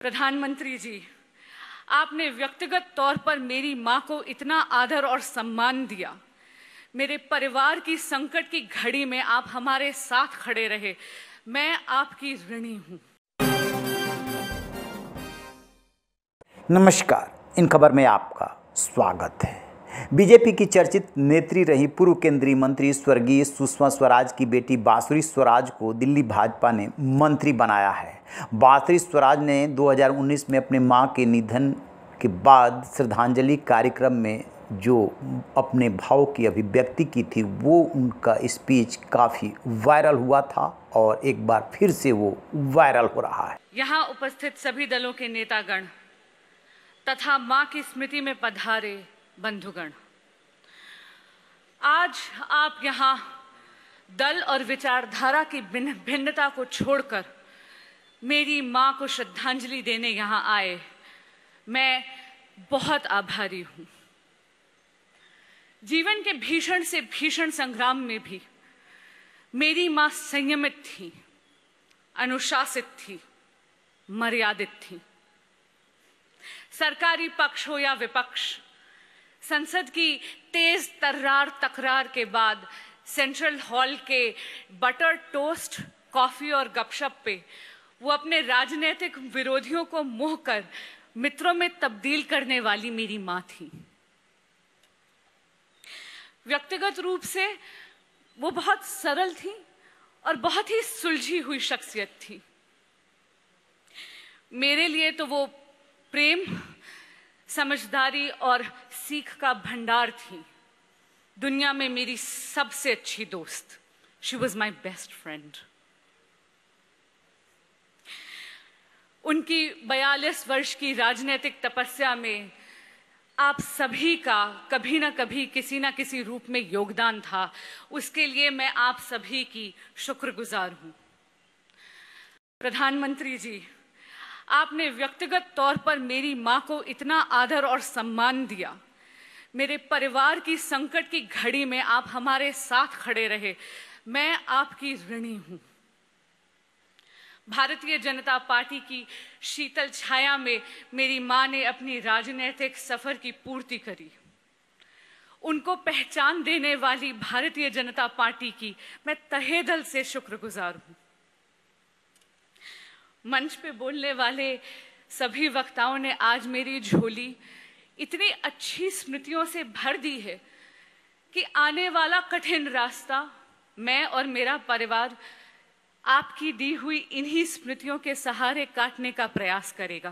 प्रधानमंत्री जी आपने व्यक्तिगत तौर पर मेरी माँ को इतना आदर और सम्मान दिया मेरे परिवार की संकट की घड़ी में आप हमारे साथ खड़े रहे मैं आपकी ऋणी हूँ नमस्कार इन खबर में आपका स्वागत है बीजेपी की चर्चित नेत्री रही पूर्व केंद्रीय मंत्री स्वर्गीय सुषमा स्वराज की बेटी बांसुरी स्वराज को दिल्ली भाजपा ने मंत्री बनाया है बांसुरी स्वराज ने 2019 में अपने मां के निधन के बाद श्रद्धांजलि कार्यक्रम में जो अपने भाव की अभिव्यक्ति की थी वो उनका स्पीच काफ़ी वायरल हुआ था और एक बार फिर से वो वायरल हो रहा है यहाँ उपस्थित सभी दलों के नेतागण तथा माँ की स्मृति में पधारे बंधुगण आज आप यहां दल और विचारधारा की भिन्नता को छोड़कर मेरी मां को श्रद्धांजलि देने यहां आए मैं बहुत आभारी हूं जीवन के भीषण से भीषण संग्राम में भी मेरी मां संयमित थी अनुशासित थी मर्यादित थी सरकारी पक्ष हो या विपक्ष संसद की तेज तर्रार तकरार के बाद सेंट्रल हॉल के बटर टोस्ट कॉफ़ी और गपशप पे वो अपने राजनीतिक विरोधियों को मुंह कर मित्रों में तब्दील करने वाली मेरी मां थी व्यक्तिगत रूप से वो बहुत सरल थी और बहुत ही सुलझी हुई शख्सियत थी मेरे लिए तो वो प्रेम समझदारी और सीख का भंडार थी दुनिया में मेरी सबसे अच्छी दोस्त she was my best friend उनकी बयालीस वर्ष की राजनीतिक तपस्या में आप सभी का कभी ना कभी किसी ना किसी रूप में योगदान था उसके लिए मैं आप सभी की शुक्रगुजार हूं प्रधानमंत्री जी आपने व्यक्तिगत तौर पर मेरी माँ को इतना आदर और सम्मान दिया मेरे परिवार की संकट की घड़ी में आप हमारे साथ खड़े रहे मैं आपकी ऋणी हूं भारतीय जनता पार्टी की शीतल छाया में मेरी मां ने अपनी राजनीतिक सफर की पूर्ति करी उनको पहचान देने वाली भारतीय जनता पार्टी की मैं तहे दल से शुक्रगुजार हूं मंच पे बोलने वाले सभी वक्ताओं ने आज मेरी झोली इतनी अच्छी स्मृतियों से भर दी है कि आने वाला कठिन रास्ता मैं और मेरा परिवार आपकी दी हुई इन्हीं स्मृतियों के सहारे काटने का प्रयास करेगा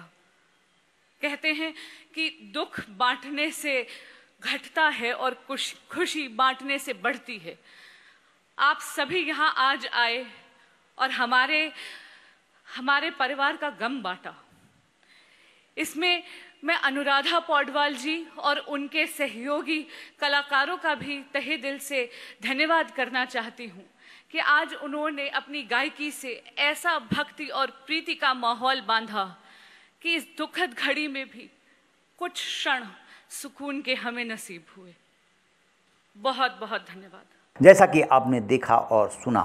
कहते हैं कि दुख बांटने से घटता है और खुशी बांटने से बढ़ती है आप सभी यहाँ आज आए और हमारे हमारे परिवार का गम बांटा इसमें मैं अनुराधा पौडवाल जी और उनके सहयोगी कलाकारों का भी तहे दिल से धन्यवाद करना चाहती हूँ कि आज उन्होंने अपनी गायकी से ऐसा भक्ति और प्रीति का माहौल बांधा कि इस दुखद घड़ी में भी कुछ क्षण सुकून के हमें नसीब हुए बहुत बहुत धन्यवाद जैसा कि आपने देखा और सुना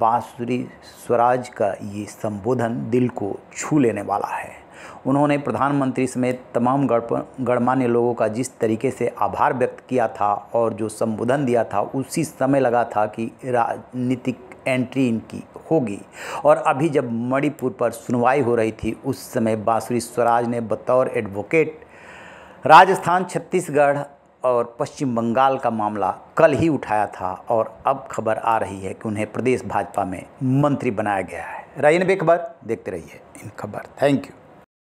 बांसुरी स्वराज का ये संबोधन दिल को छू लेने वाला है उन्होंने प्रधानमंत्री समेत तमाम गणमान्य लोगों का जिस तरीके से आभार व्यक्त किया था और जो संबोधन दिया था उसी समय लगा था कि राजनीतिक एंट्री इनकी होगी और अभी जब मणिपुर पर सुनवाई हो रही थी उस समय बांसुरी स्वराज ने बतौर एडवोकेट राजस्थान छत्तीसगढ़ और पश्चिम बंगाल का मामला कल ही उठाया था और अब खबर आ रही है कि उन्हें प्रदेश भाजपा में मंत्री बनाया गया है रही खबर देखते रहिए इन खबर थैंक यू